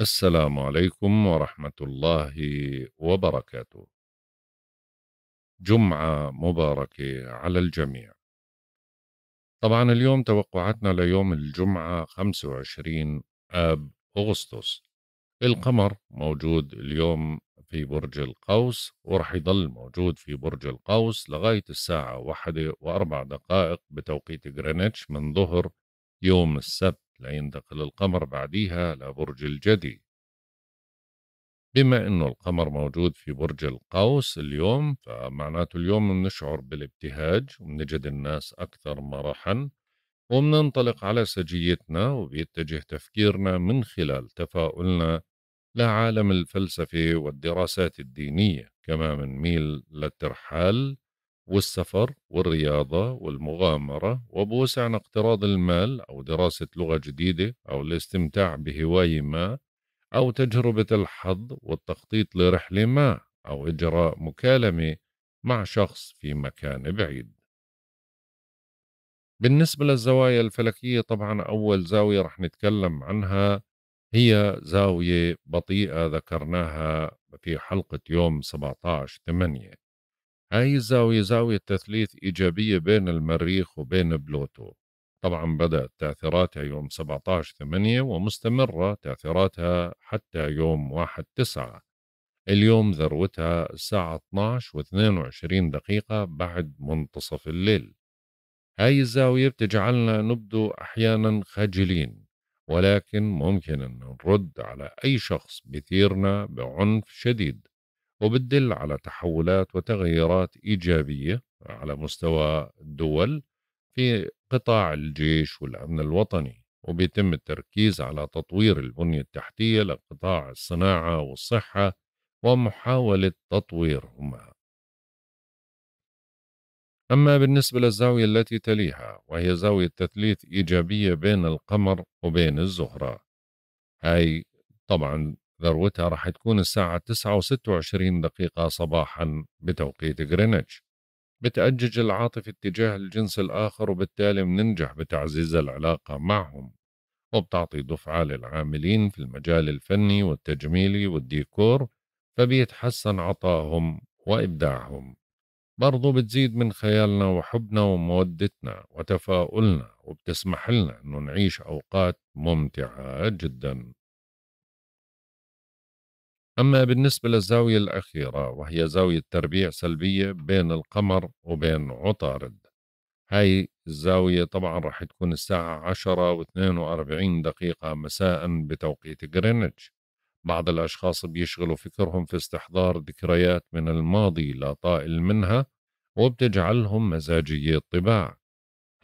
السلام عليكم ورحمة الله وبركاته. جمعة مباركة على الجميع. طبعا اليوم توقعاتنا ليوم الجمعة 25 آب أغسطس. القمر موجود اليوم في برج القوس ورح يضل موجود في برج القوس لغاية الساعة واحدة وأربع دقائق بتوقيت غرينتش من ظهر يوم السبت لا ينتقل القمر بعديها لبرج الجدي بما أنه القمر موجود في برج القوس اليوم فمعناته اليوم بنشعر بالابتهاج وبنجد الناس أكثر مرحا وبننطلق على سجيتنا وبيتجه تفكيرنا من خلال تفاؤلنا لعالم الفلسفة والدراسات الدينية كما ميل للترحال والسفر والرياضة والمغامرة وبوسع اقتراض المال أو دراسة لغة جديدة أو الاستمتاع بهواية ما أو تجربة الحظ والتخطيط لرحلة ما أو إجراء مكالمة مع شخص في مكان بعيد. بالنسبة للزوايا الفلكية طبعا أول زاوية رح نتكلم عنها هي زاوية بطيئة ذكرناها في حلقة يوم 17 8 هاي الزاوية زاوية تثليث إيجابية بين المريخ وبين بلوتو طبعا بدأت تأثيراتها يوم 17 8 ومستمرة تأثيراتها حتى يوم 1 9 اليوم ذروتها الساعة 12 و22 دقيقة بعد منتصف الليل هاي الزاوية بتجعلنا نبدو أحيانا خجلين ولكن ممكن أن نرد على أي شخص بثيرنا بعنف شديد وبتدل على تحولات وتغيرات إيجابية على مستوى الدول في قطاع الجيش والأمن الوطني وبيتم التركيز على تطوير البنية التحتية لقطاع الصناعة والصحة ومحاولة تطويرهما أما بالنسبة للزاوية التي تليها وهي زاوية تثليث إيجابية بين القمر وبين الزهرة هاي طبعا ذروتها راح تكون الساعة 9 و26 دقيقة صباحا بتوقيت غرينتش بتأجج العاطفة اتجاه الجنس الآخر وبالتالي مننجح بتعزيز العلاقة معهم وبتعطي دفعة للعاملين في المجال الفني والتجميلي والديكور فبيتحسن عطائهم وإبداعهم برضو بتزيد من خيالنا وحبنا ومودتنا وتفاؤلنا وبتسمح لنا أن نعيش أوقات ممتعة جداً أما بالنسبة للزاوية الأخيرة وهي زاوية تربيع سلبية بين القمر وبين عطارد هاي الزاوية طبعا راح تكون الساعة عشرة واثنين وأربعين دقيقة مساء بتوقيت غرينتش بعض الأشخاص بيشغلوا فكرهم في استحضار ذكريات من الماضي لا طائل منها وبتجعلهم مزاجية الطباع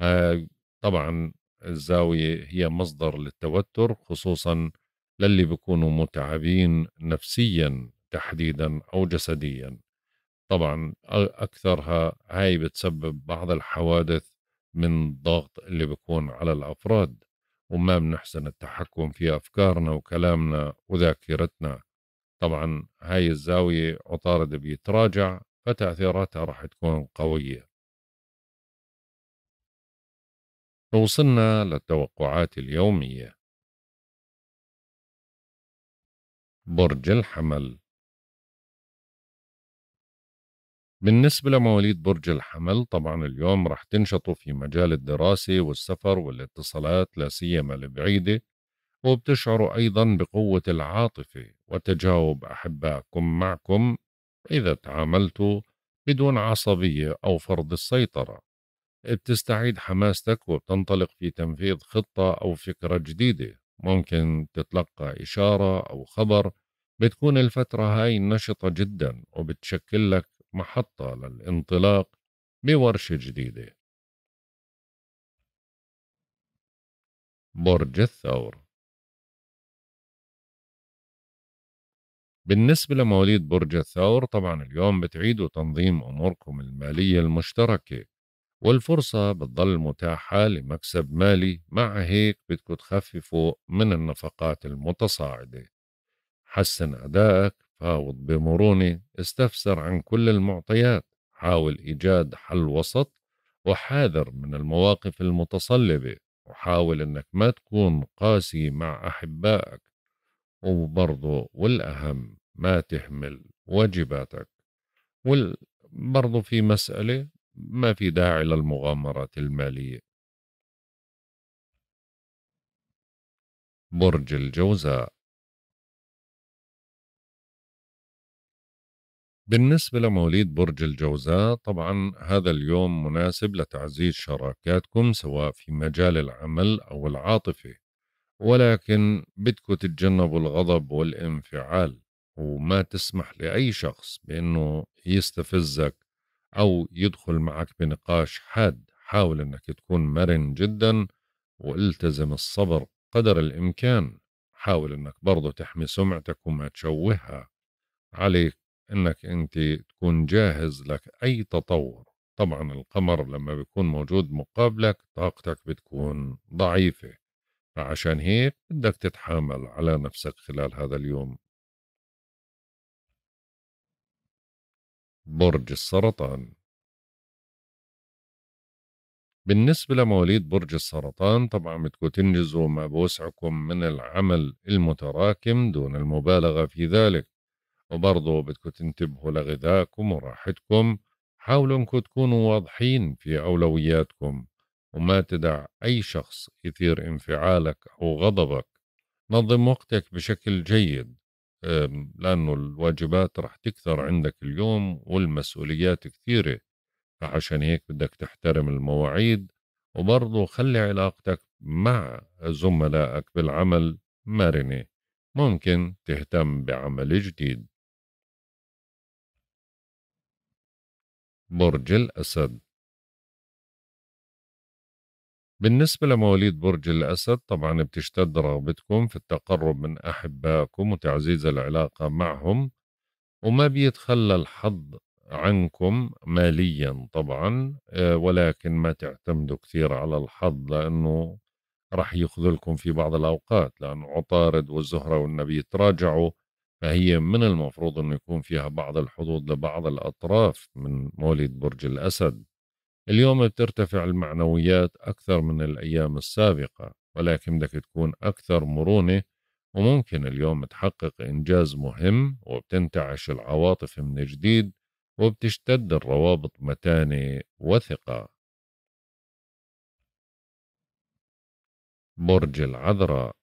هاي طبعا الزاوية هي مصدر للتوتر خصوصا للي بيكونوا متعبين نفسيا تحديدا أو جسديا طبعا أكثرها هاي بتسبب بعض الحوادث من الضغط اللي بيكون على الأفراد وما بنحسن التحكم في أفكارنا وكلامنا وذاكرتنا طبعا هاي الزاوية عطارد بيتراجع فتأثيراتها راح تكون قوية وصلنا للتوقعات اليومية برج الحمل بالنسبة لمواليد برج الحمل طبعا اليوم رح تنشطوا في مجال الدراسة والسفر والاتصالات لا سيما البعيدة وبتشعروا أيضا بقوة العاطفة وتجاوب أحبائكم معكم إذا تعاملتوا بدون عصبية أو فرض السيطرة بتستعيد حماستك وبتنطلق في تنفيذ خطة أو فكرة جديدة ممكن تتلقى إشارة أو خبر بتكون الفترة هاي نشطة جدا وبتشكل لك محطة للانطلاق بورشة جديدة برج الثور بالنسبة لمواليد برج الثور طبعا اليوم بتعيدوا تنظيم أموركم المالية المشتركة والفرصة بتضل متاحة لمكسب مالي مع هيك بدكم تخففوا من النفقات المتصاعدة حسن أدائك فاوض بمرونة استفسر عن كل المعطيات حاول إيجاد حل وسط وحاذر من المواقف المتصلبة وحاول أنك ما تكون قاسي مع أحبائك وبرضو والأهم ما تهمل واجباتك وبرضو في مسألة ما في داعي للمغامرات المالية برج الجوزاء بالنسبة لمواليد برج الجوزاء طبعا هذا اليوم مناسب لتعزيز شراكاتكم سواء في مجال العمل أو العاطفة ولكن بدكم تتجنبوا الغضب والانفعال وما تسمح لأي شخص بأنه يستفزك أو يدخل معك بنقاش حاد حاول أنك تكون مرن جدا والتزم الصبر قدر الإمكان حاول أنك برضو تحمي سمعتك وما تشوهها عليك أنك أنت تكون جاهز لك أي تطور طبعا القمر لما بيكون موجود مقابلك طاقتك بتكون ضعيفة فعشان هيك بدك تتحامل على نفسك خلال هذا اليوم برج السرطان بالنسبة لمواليد برج السرطان طبعا بدكم تنجزوا ما بوسعكم من العمل المتراكم دون المبالغة في ذلك وبرضه بدكم تنتبهوا لغذائكم وراحتكم حاولوا انكم تكونوا واضحين في أولوياتكم وما تدع أي شخص يثير انفعالك أو غضبك نظم وقتك بشكل جيد لأنه الواجبات رح تكثر عندك اليوم والمسؤوليات كثيرة فعشان هيك بدك تحترم المواعيد وبرضه خلي علاقتك مع زملائك بالعمل مرنة ممكن تهتم بعمل جديد برج الأسد بالنسبة لمواليد برج الأسد طبعا بتشتد رغبتكم في التقرب من أحبائكم وتعزيز العلاقة معهم وما بيتخلى الحظ عنكم ماليا طبعا آه، ولكن ما تعتمدوا كثير على الحظ لأنه رح يخذلكم في بعض الأوقات لأنه عطارد والزهرة والنبي تراجعوا فهي من المفروض أنه يكون فيها بعض الحظوظ لبعض الأطراف من مواليد برج الأسد اليوم بترتفع المعنويات أكثر من الأيام السابقة ولكن بدك تكون أكثر مرونة وممكن اليوم تحقق إنجاز مهم وبتنتعش العواطف من جديد وبتشتد الروابط متانة وثقة برج العذراء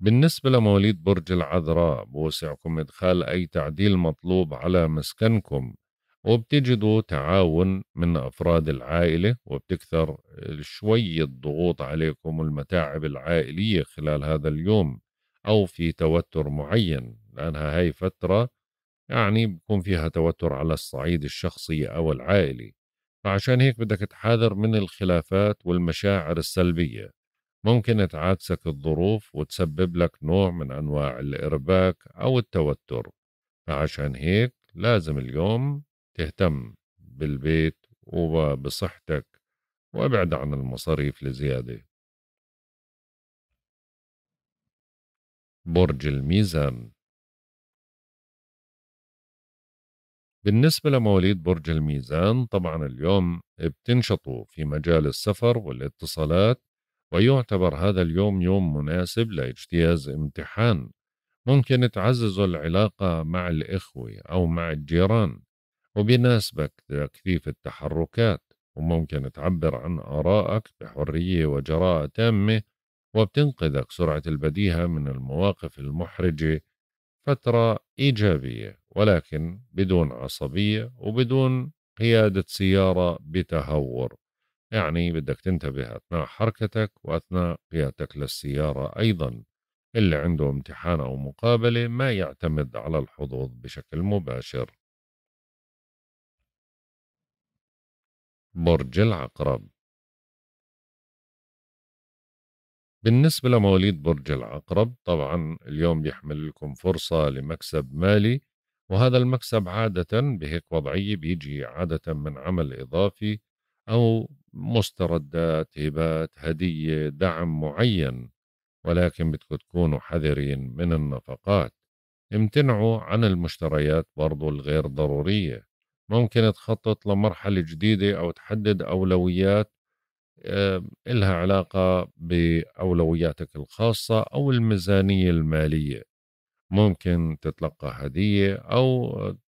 بالنسبة لمواليد برج العذراء بوسعكم إدخال أي تعديل مطلوب على مسكنكم وبتجدوا تعاون من أفراد العائلة وبتكثر شوية ضغوط عليكم المتاعب العائلية خلال هذا اليوم أو في توتر معين لأنها هاي فترة يعني بكون فيها توتر على الصعيد الشخصي أو العائلي فعشان هيك بدك تحاذر من الخلافات والمشاعر السلبية ممكن تعاكسك الظروف وتسبب لك نوع من أنواع الإرباك أو التوتر فعشان هيك لازم اليوم تهتم بالبيت وبصحتك وابعد عن المصاريف لزيادة برج الميزان بالنسبة لمواليد برج الميزان طبعا اليوم بتنشطوا في مجال السفر والاتصالات ويعتبر هذا اليوم يوم مناسب لاجتياز امتحان ممكن تعززوا العلاقة مع الإخوة أو مع الجيران وبيناسبك تكثيف التحركات وممكن تعبر عن آرائك بحرية وجراءة تامة وبتنقذك سرعة البديهة من المواقف المحرجة فترة إيجابية ولكن بدون عصبية وبدون قيادة سيارة بتهور يعني بدك تنتبه أثناء حركتك وأثناء قيادتك للسيارة أيضا اللي عنده امتحان أو مقابلة ما يعتمد على الحظوظ بشكل مباشر برج العقرب بالنسبة لمواليد برج العقرب طبعا اليوم بيحمل لكم فرصة لمكسب مالي وهذا المكسب عادة بهيك وضعية بيجي عادة من عمل إضافي أو مستردات هبات هدية دعم معين ولكن بدكم تكونوا حذرين من النفقات امتنعوا عن المشتريات برضو الغير ضرورية ممكن تخطط لمرحلة جديدة أو تحدد أولويات إلها علاقة بأولوياتك الخاصة أو الميزانية المالية ممكن تتلقى هدية أو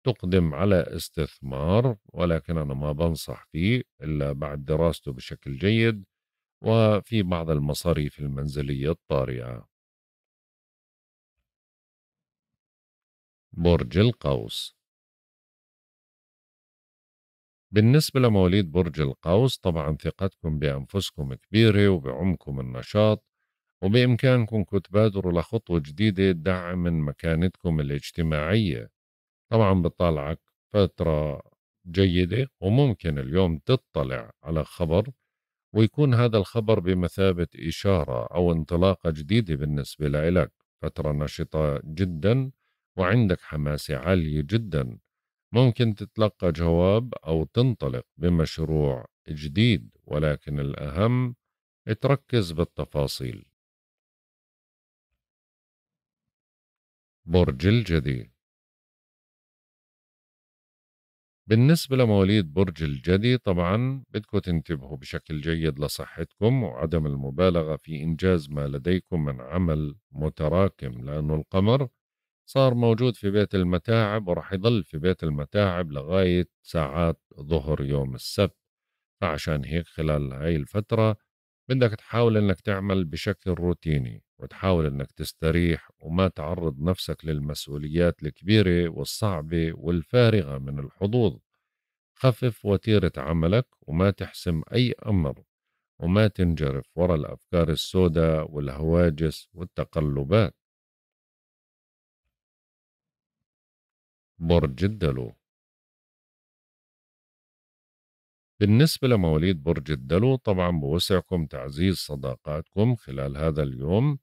تقدم على استثمار ولكن أنا ما بنصح فيه إلا بعد دراسته بشكل جيد وفي بعض المصاريف المنزلية الطارئة برج القوس بالنسبة لمواليد برج القوس طبعا ثقتكم بأنفسكم كبيرة وبعمكم النشاط وبإمكانكم تبادروا لخطوة جديدة دعم من مكانتكم الاجتماعية طبعا بطالعك فترة جيدة وممكن اليوم تطلع على خبر ويكون هذا الخبر بمثابة إشارة أو انطلاقة جديدة بالنسبة لإلك فترة نشطة جدا وعندك حماسة عالية جدا ممكن تتلقى جواب أو تنطلق بمشروع جديد ولكن الأهم تركز بالتفاصيل برج الجدي بالنسبة لمواليد برج الجدي طبعا بدكم تنتبهوا بشكل جيد لصحتكم وعدم المبالغة في إنجاز ما لديكم من عمل متراكم لأن القمر صار موجود في بيت المتاعب وراح يضل في بيت المتاعب لغاية ساعات ظهر يوم السبت فعشان هيك خلال هاي الفترة بدك تحاول انك تعمل بشكل روتيني وتحاول انك تستريح وما تعرض نفسك للمسؤوليات الكبيرة والصعبة والفارغة من الحظوظ خفف وتيرة عملك وما تحسم أي أمر وما تنجرف وراء الأفكار السوداء والهواجس والتقلبات برج الدلو بالنسبة لمواليد برج الدلو طبعا بوسعكم تعزيز صداقاتكم خلال هذا اليوم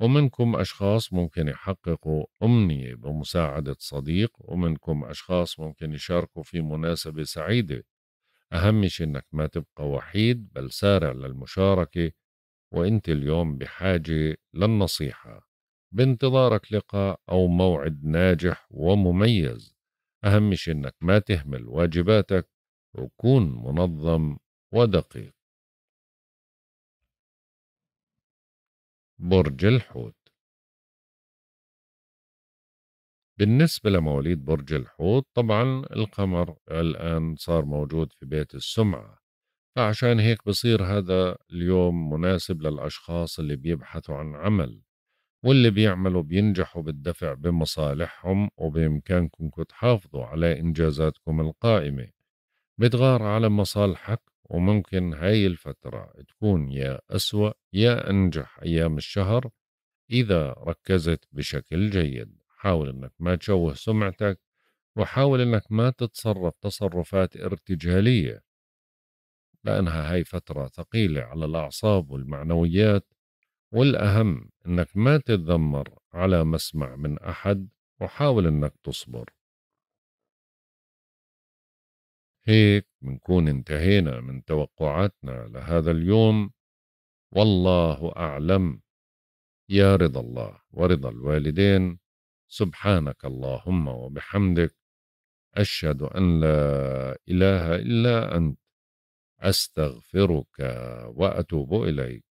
ومنكم أشخاص ممكن يحققوا أمنية بمساعدة صديق ومنكم أشخاص ممكن يشاركوا في مناسبة سعيدة أهم شيء إنك ما تبقى وحيد بل سارع للمشاركة وإنت اليوم بحاجة للنصيحة بانتظارك لقاء أو موعد ناجح ومميز أهم شيء إنك ما تهمل واجباتك وكون منظم ودقيق برج الحوت بالنسبة لمواليد برج الحوت طبعا القمر الآن صار موجود في بيت السمعة فعشان هيك بصير هذا اليوم مناسب للأشخاص اللي بيبحثوا عن عمل واللي بيعملوا بينجحوا بالدفع بمصالحهم وبإمكانكم تحافظوا على إنجازاتكم القائمة بتغار على مصالحك وممكن هاي الفترة تكون يا أسوأ يا أنجح أيام الشهر إذا ركزت بشكل جيد حاول أنك ما تشوه سمعتك وحاول أنك ما تتصرف تصرفات ارتجالية لأنها هاي فترة ثقيلة على الأعصاب والمعنويات والأهم إنك ما تتذمر على مسمع من أحد وحاول إنك تصبر هيك منكون انتهينا من توقعاتنا لهذا اليوم والله أعلم يا رضا الله ورضا الوالدين سبحانك اللهم وبحمدك أشهد أن لا إله إلا أنت أستغفرك وأتوب إليك